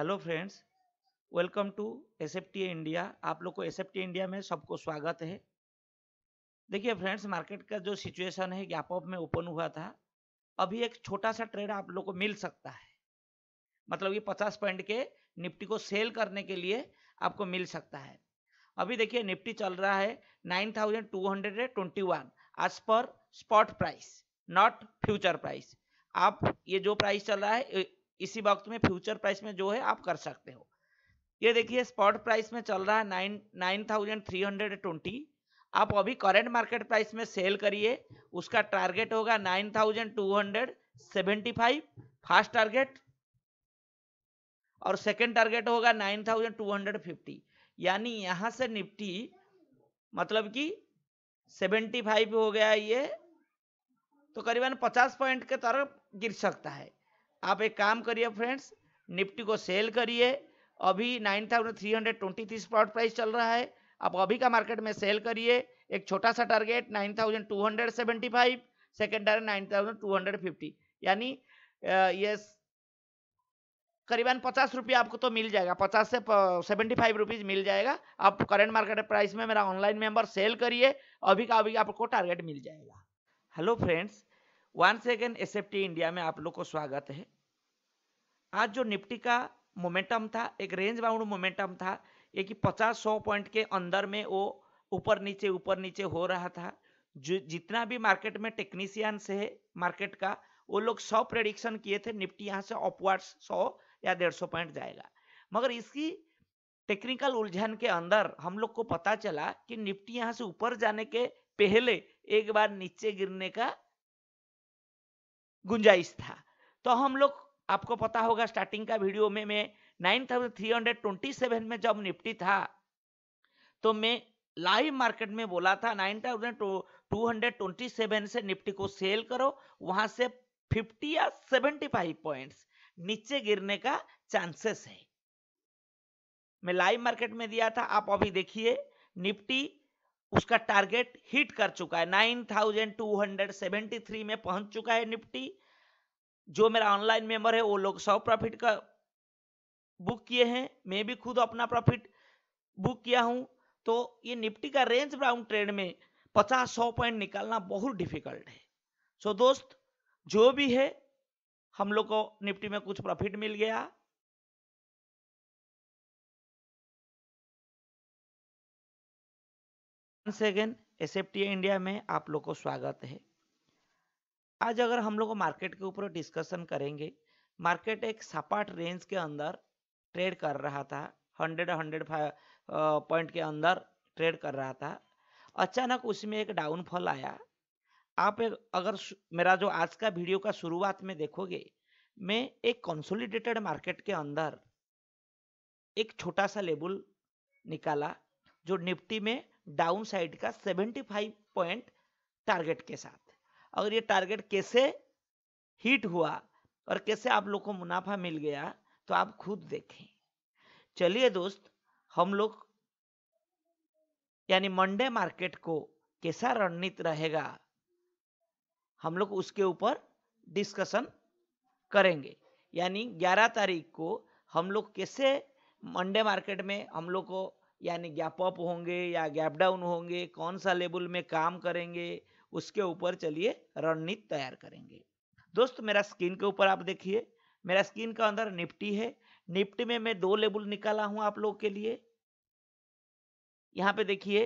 hello friends welcome to S India आप लोग को एस इंडिया में सबको स्वागत है देखिए फ्रेंड्स मार्केट का जो सिचुएशन है गैप अप में ओपन हुआ था अभी एक छोटा सा ट्रेड आप लोग को मिल सकता है मतलब ये 50 पॉइंट के निफ्टी को सेल करने के लिए आपको मिल सकता है अभी देखिए निफ्टी चल रहा है वन एज पर spot price not future price आप ये जो प्राइस चल रहा है इसी वक्त में फ्यूचर प्राइस में जो है आप कर सकते हो ये देखिए स्पॉट प्राइस में चल रहा है nine nine thousand three hundred twenty आप अभी करंट मार्केट प्राइस में सेल करिए उसका टारगेट होगा nine thousand two hundred seventy five first target और सेकंड टारगेट होगा nine thousand two hundred fifty यानी यहां से निफ्टी मतलब कि सेवेंटी फाइव हो गया ये तो करीबन पचास पॉइंट के तरफ गिर सकता है आप एक काम करिए फ्रेंड्स निफ्टी को सेल करिए अभी 9,323 स्पॉट प्राइस चल रहा है आप अभी का मार्केट में सेल करिए एक छोटा सा टारगेट 9,275 सेकेंड टारगेट फिफ्टी यानी ये करीबन पचास रुपया आपको तो मिल जाएगा पचास से सेवेंटी फाइव रुपीज मिल जाएगा आप करेंट मार्केट प्राइस में मेरा ऑनलाइन मेंबर सेल करिए अभी का अभी आपको टारगेट मिल जाएगा hello friends one second S India में आप लोग को स्वागत है आज जो निफ्टी का मोमेंटम था एक रेंज बाउंड मोमेंटम था ये कि 50-100 पॉइंट के अंदर में वो ऊपर नीचे ऊपर नीचे हो रहा था जो जितना भी मार्केट में टेक्नीसियंस है मार्केट का वो लोग सौ प्रेडिक्शन किए थे निफ्टी यहाँ से अपवर्ड्स सौ या 150 पॉइंट जाएगा मगर इसकी टेक्निकल उलझन के अंदर हम लोग को पता चला कि निफ्टी यहाँ से ऊपर जाने के पहले एक बार नीचे गिरने का गुंजाइश था तो हम लोग आपको पता होगा स्टार्टिंग का वीडियो में मैं 9327 में जब निफ्टी था तो मैं लाइव मार्केट में बोला था 9227 से निफ्टी को सेल करो वहां से 50 या 75 पॉइंट्स नीचे गिरने का चांसेस है मैं लाइव मार्केट में दिया था आप अभी देखिए निफ्टी उसका टारगेट हिट कर चुका है 9273 में पहुंच चुका है निफ्टी जो मेरा ऑनलाइन मेंबर है वो लोग सौ प्रॉफिट का बुक किए हैं मैं भी खुद अपना प्रॉफिट बुक किया हूं तो ये निफ्टी का रेंज ब्राउन ट्रेड में पचास सौ पॉइंट निकालना बहुत डिफिकल्ट है सो so, दोस्त जो भी है हम लोग को निफ्टी में कुछ प्रॉफिट मिल गया सेकेंड एस इंडिया में आप लोग को स्वागत है आज अगर हम लोग मार्केट के ऊपर डिस्कशन करेंगे मार्केट एक सपाट रेंज के अंदर ट्रेड कर रहा था हंड्रेड हंड्रेड पॉइंट के अंदर ट्रेड कर रहा था अचानक उसमें एक डाउनफॉल आया आप एक अगर मेरा जो आज का वीडियो का शुरुआत में देखोगे मैं एक कंसोलिडेटेड मार्केट के अंदर एक छोटा सा लेबल निकाला जो निफ्टी में डाउन साइड का 75 पॉइंट टारगेट के साथ और ये टारगेट कैसे हिट हुआ और कैसे आप लोग को मुनाफा मिल गया तो आप खुद देखें चलिए दोस्त हम लोग यानी मंडे मार्केट को कैसा रणनीति रहेगा हम लोग उसके ऊपर डिस्कशन करेंगे यानी 11 तारीख को हम लोग कैसे मंडे मार्केट में हम लोग को यानी गैप अप होंगे या गैप डाउन होंगे कौन सा लेवल में काम करेंगे उसके ऊपर चलिए रणनीति तैयार करेंगे दोस्त मेरा स्क्रीन के ऊपर आप देखिए मेरा स्क्रीन का अंदर निफ्टी है निफ्टी में मैं दो लेबल निकाला हूं आप लोग के लिए यहाँ पे देखिए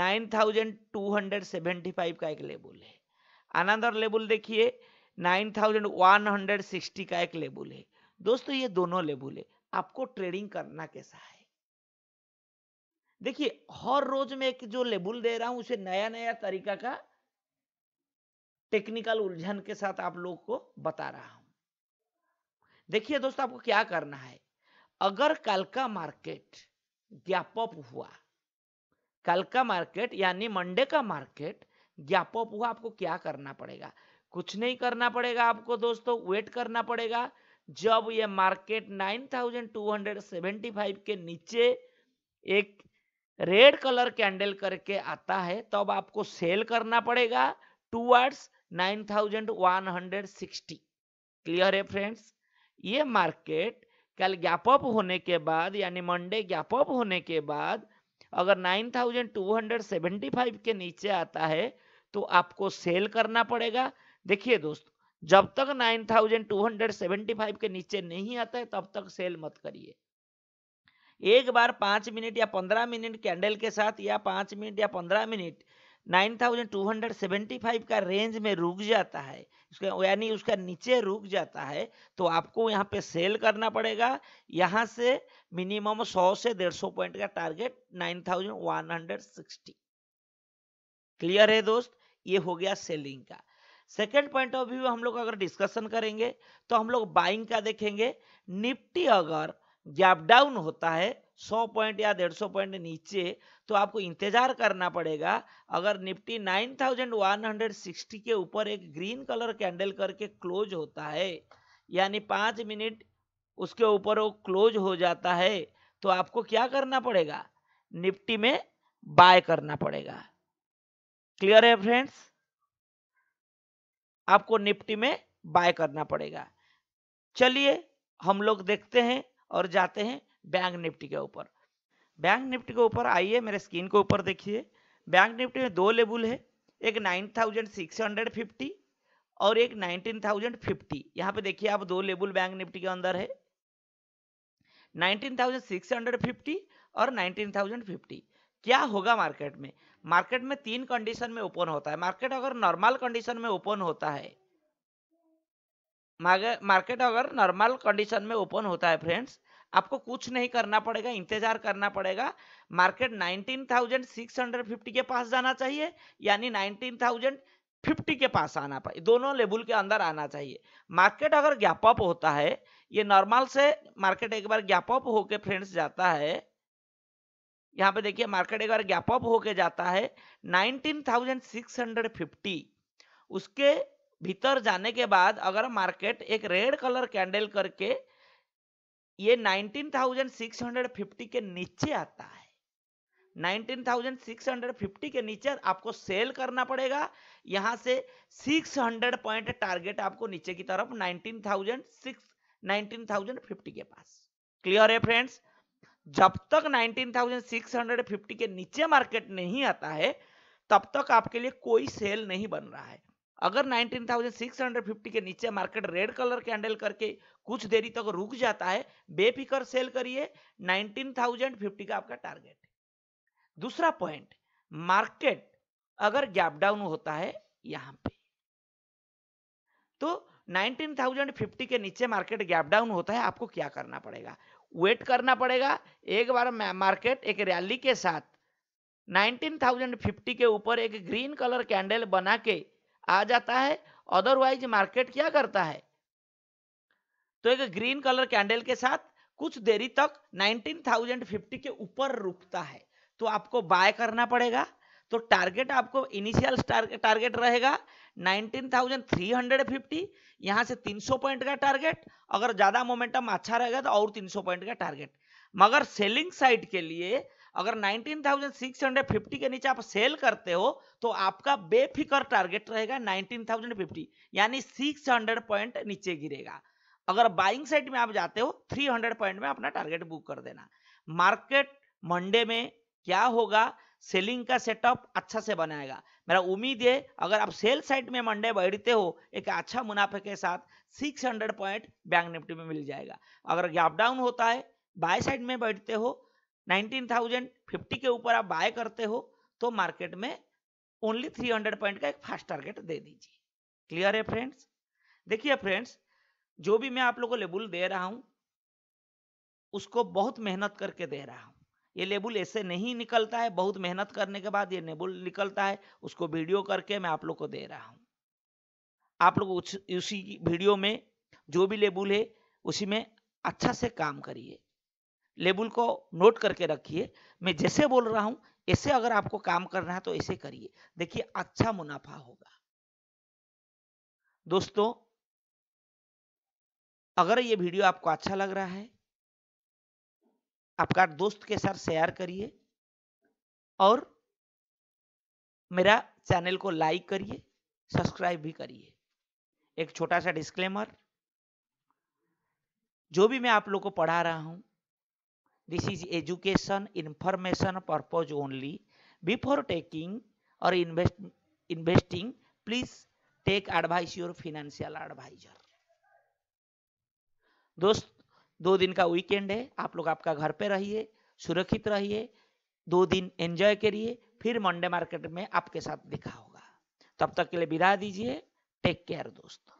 9275 का एक लेबल है अनदर लेबल देखिए 9160 का एक लेबल है दोस्तों ये दोनों लेबल है आपको ट्रेडिंग करना कैसा है देखिए हर रोज में एक जो लेबल दे रहा हूं उसे नया नया तरीका का टेक्निकल उलझन के साथ आप लोग को बता रहा हूं देखिए दोस्तों आपको क्या करना है अगर कल का मार्केट गैप अप हुआ कल का मार्केट यानी मंडे का मार्केट गैप अप हुआ आपको क्या करना पड़ेगा कुछ नहीं करना पड़ेगा आपको दोस्तों वेट करना पड़ेगा जब ये मार्केट 9275 के नीचे एक रेड कलर कैंडल करके आता है तब तो आपको सेल करना पड़ेगा टूवर्ड्स 9160 क्लियर है फ्रेंड्स ये मार्केट कल गैप अप होने के बाद यानी मंडे गैप अप होने के बाद अगर 9275 के नीचे आता है तो आपको सेल करना पड़ेगा देखिए दोस्तों जब तक 9275 के नीचे नहीं आता है तब तक सेल मत करिए एक बार पांच मिनट या पंद्रह मिनट कैंडल के साथ या पांच मिनट या पंद्रह मिनट 9275 का रेंज में रुक जाता है उसका यानी उसका नीचे रुक जाता है तो आपको यहाँ पे सेल करना पड़ेगा यहाँ से मिनिमम 100 से 150 पॉइंट का टारगेट 9160 क्लियर है दोस्त ये हो गया सेलिंग का सेकेंड पॉइंट ऑफ व्यू हम लोग अगर डिस्कशन करेंगे तो हम लोग बाइंग का देखेंगे निफ्टी अगर गैप डाउन होता है 100 पॉइंट या 150 पॉइंट नीचे तो आपको इंतजार करना पड़ेगा अगर निफ्टी 9160 के ऊपर एक ग्रीन कलर कैंडल करके क्लोज होता है यानी पाँच मिनट उसके ऊपर वो क्लोज हो जाता है तो आपको क्या करना पड़ेगा निफ्टी में बाय करना पड़ेगा क्लियर है फ्रेंड्स आपको निफ्टी में बाय करना पड़ेगा चलिए हम लोग देखते हैं और जाते हैं बैंक निफ्टी के ऊपर बैंक निफ्टी के ऊपर आइए मेरे स्क्रीन के ऊपर देखिए बैंक निफ्टी में दो लेवल है एक nine thousand six hundred fifty और एक नाइनटीन थाउजेंड फिफ्टी यहाँ पे देखिए आप दो लेवल बैंक निफ्टी के अंदर है nineteen thousand six hundred fifty और नाइनटीन थाउजेंड फिफ्टी क्या होगा मार्केट में मार्केट में तीन कंडीशन में ओपन होता है मार्केट अगर नॉर्मल कंडीशन में ओपन होता है मार्केट अगर नॉर्मल कंडीशन में ओपन होता है फ्रेंड्स आपको कुछ नहीं करना पड़ेगा इंतजार करना पड़ेगा मार्केट 19,650 के पास जाना चाहिए यानी 19,050 के पास आना पाए दोनों लेवल के अंदर आना चाहिए मार्केट अगर गैप अप होता है ये नॉर्मल से मार्केट एक बार गैप अप होके फ्रेंड्स जाता है यहाँ पे देखिए मार्केट एक बार गैप अप होके जाता है नाइनटीन उसके भीतर जाने के बाद अगर मार्केट एक रेड कलर कैंडल करके ये 19,650 के नीचे आता है 19,650 के नीचे आपको सेल करना पड़ेगा यहां से 600 पॉइंट टारगेट आपको नीचे की तरफ 19,600 19,050 के पास क्लियर है फ्रेंड्स जब तक 19,650 के नीचे मार्केट नहीं आता है तब तक आपके लिए कोई सेल नहीं बन रहा है अगर 19,650 के नीचे मार्केट रेड कलर कैंडल करके कुछ देरी तक तो रुक जाता है बेफिकर सेल करिए 19,050 का आपका टारगेट दूसरा पॉइंट मार्केट अगर गैप डाउन होता है यहां पे तो 19,050 के नीचे मार्केट गैप डाउन होता है आपको क्या करना पड़ेगा वेट करना पड़ेगा एक बार मार्केट एक रैली के साथ 19,050 के ऊपर एक ग्रीन कलर कैंडल बना के आ जाता है अदरवाइज मार्केट क्या करता है तो एक ग्रीन कलर कैंडल के साथ कुछ देरी तक 19,050 के ऊपर रुकता है तो आपको बाय करना पड़ेगा तो टारगेट आपको इनिशियल टारगेट रहेगा 19,350 यहां से 300 पॉइंट का टारगेट अगर ज्यादा मोमेंटम अच्छा रहेगा तो और 300 पॉइंट का टारगेट मगर सेलिंग साइड के लिए अगर 19,650 के नीचे आप सेल करते हो तो आपका बेफिकर टारगेट रहेगा 19,050 यानी 600 पॉइंट नीचे गिरेगा अगर बाइंग साइड में आप जाते हो 300 पॉइंट में अपना टारगेट बुक कर देना मार्केट मंडे में क्या होगा सेलिंग का सेटअप अच्छा से बनाएगा मेरा उम्मीद है अगर आप सेल साइड में मंडे बैठते हो एक अच्छा मुनाफे के साथ 600 पॉइंट बैंक निफ्टी में मिल जाएगा अगर गैप डाउन होता है बाय साइड में बैठते हो 19,050 के ऊपर आप बाय करते हो तो मार्केट में ओनली 300 पॉइंट का एक फास्ट टारगेट दे दीजिए क्लियर है फ्रेंड्स देखिए फ्रेंड्स जो भी मैं आप लोगों को लेबुल दे रहा हूं उसको बहुत मेहनत करके दे रहा हूं ये लेबुल ऐसे नहीं निकलता है बहुत मेहनत करने के बाद ये लेबुल निकलता है उसको वीडियो करके मैं आप लोग को दे रहा हूं आप लोग उसी वीडियो में जो भी लेबुल है उसी में अच्छा से काम करिए लेबल को नोट करके रखिए मैं जैसे बोल रहा हूं ऐसे अगर आपको काम करना है तो ऐसे करिए देखिए अच्छा मुनाफा होगा दोस्तों अगर ये वीडियो आपको अच्छा लग रहा है आपका दोस्त के साथ शेयर करिए और मेरा चैनल को लाइक करिए सब्सक्राइब भी करिए एक छोटा सा डिस्क्लेमर जो भी मैं आप लोग को पढ़ा रहा हूं this is education information purpose only before taking or invest, investing please take advice your financial advisor दोस्त दो दिन का वीकेंड है आप लोग आपका घर पे रहिए सुरक्षित रहिए दो दिन एंजॉय करिए फिर मंडे मार्केट में आपके साथ देखा होगा तब तक के लिए विदा दीजिए टेक केयर दोस्तों